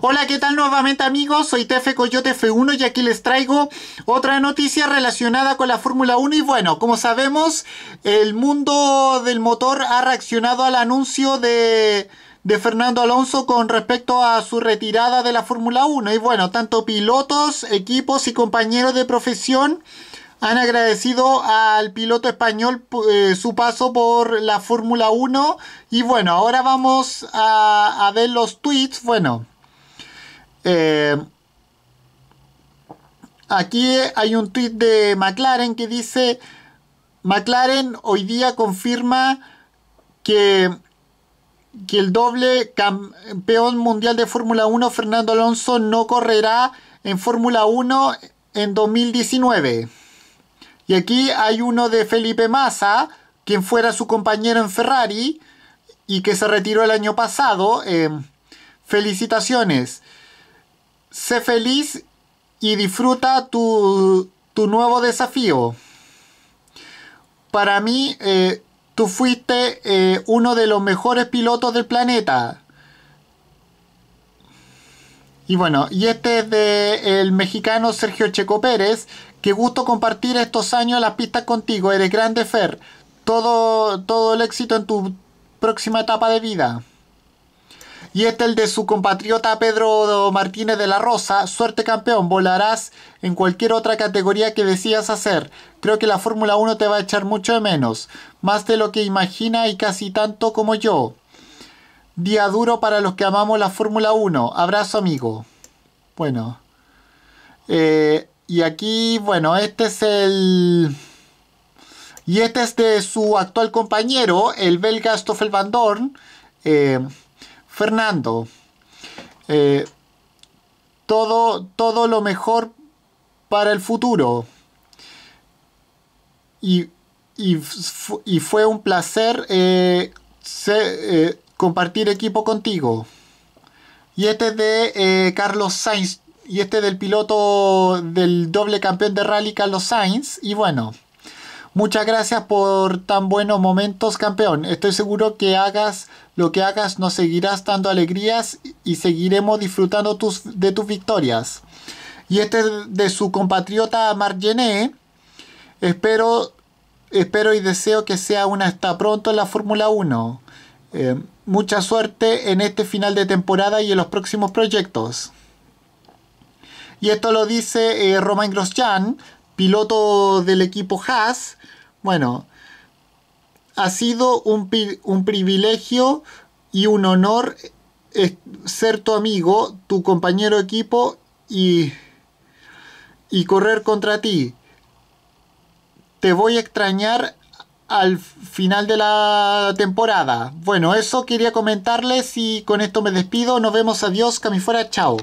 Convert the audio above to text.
Hola, ¿qué tal nuevamente amigos? Soy TF Coyote F1 y aquí les traigo otra noticia relacionada con la Fórmula 1 y bueno, como sabemos, el mundo del motor ha reaccionado al anuncio de Fernando Alonso con respecto a su retirada de la Fórmula 1 y bueno, tanto pilotos, equipos y compañeros de profesión han agradecido al piloto español eh, su paso por la Fórmula 1. Y bueno, ahora vamos a, a, ver los tweets. Bueno, eh, aquí hay un tweet de McLaren que dice, McLaren hoy día confirma que, que el doble campeón mundial de Fórmula 1, Fernando Alonso, no correrá en Fórmula 1 en 2019. Y aquí hay uno de Felipe Massa, quien fuera su compañero en Ferrari y que se retiró el año pasado. Eh, felicitaciones. Sé feliz y disfruta tu, nuevo desafío. Para mí, eh, tú fuiste eh, uno de los mejores pilotos del planeta. Y bueno, y este es de mexicano Sergio Checo Pérez. Qué gusto compartir estos años las pistas contigo. Eres grande, Fer. Todo, todo el éxito en tu próxima etapa de vida. Y este es el de su compatriota Pedro Martínez de la Rosa. Suerte campeón, volarás en cualquier otra categoría que decidas hacer. Creo que la Fórmula 1 te va a echar mucho de menos. Más de lo que imagina y casi tanto como yo. Día duro para los que amamos la Fórmula 1. Abrazo amigo. Bueno. Eh, y aquí, bueno, este es el... Y este es de su actual compañero, el belga Stoffel Van Dorn. Eh, Fernando, eh, todo, todo lo mejor para el futuro. Y, fue un placer eh, eh, compartir equipo contigo. Y este es de Carlos Sainz. Y este es del piloto del doble campeón de rally Carlos Sainz. Y bueno, Muchas gracias por tan buenos momentos, campeón. Estoy seguro que hagas lo que hagas, nos seguirás dando alegrías y seguiremos disfrutando de tus victorias. Y este de su compatriota Margené. Espero, espero y deseo que sea una hasta pronto en la Fórmula 1. Eh, mucha suerte en este final de temporada y en los próximos proyectos. Y esto lo dice eh, Romain Grosjean, piloto del equipo Haas, bueno, ha sido un, privilegio y un honor eh, ser tu amigo, tu compañero equipo y, y correr contra ti. Te voy a extrañar al final de la temporada. Bueno, eso quería comentarles y con esto me despido. Nos vemos, adiós, camifuera, chao.